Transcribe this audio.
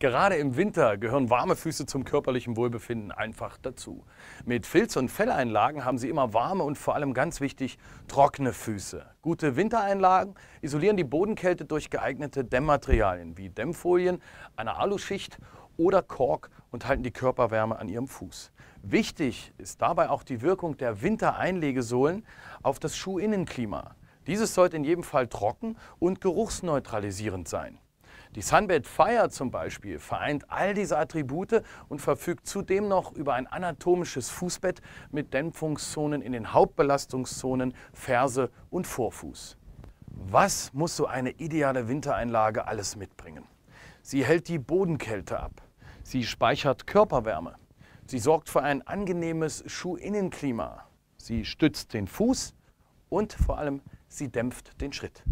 Gerade im Winter gehören warme Füße zum körperlichen Wohlbefinden einfach dazu. Mit Filz- und Felleinlagen haben Sie immer warme und vor allem ganz wichtig trockene Füße. Gute Wintereinlagen isolieren die Bodenkälte durch geeignete Dämmmaterialien wie Dämmfolien, eine Aluschicht oder Kork und halten die Körperwärme an Ihrem Fuß. Wichtig ist dabei auch die Wirkung der Wintereinlegesohlen auf das Schuhinnenklima. Dieses sollte in jedem Fall trocken und geruchsneutralisierend sein. Die Sunbed Fire zum Beispiel vereint all diese Attribute und verfügt zudem noch über ein anatomisches Fußbett mit Dämpfungszonen in den Hauptbelastungszonen Ferse und Vorfuß. Was muss so eine ideale Wintereinlage alles mitbringen? Sie hält die Bodenkälte ab. Sie speichert Körperwärme. Sie sorgt für ein angenehmes Schuhinnenklima. Sie stützt den Fuß und vor allem sie dämpft den Schritt.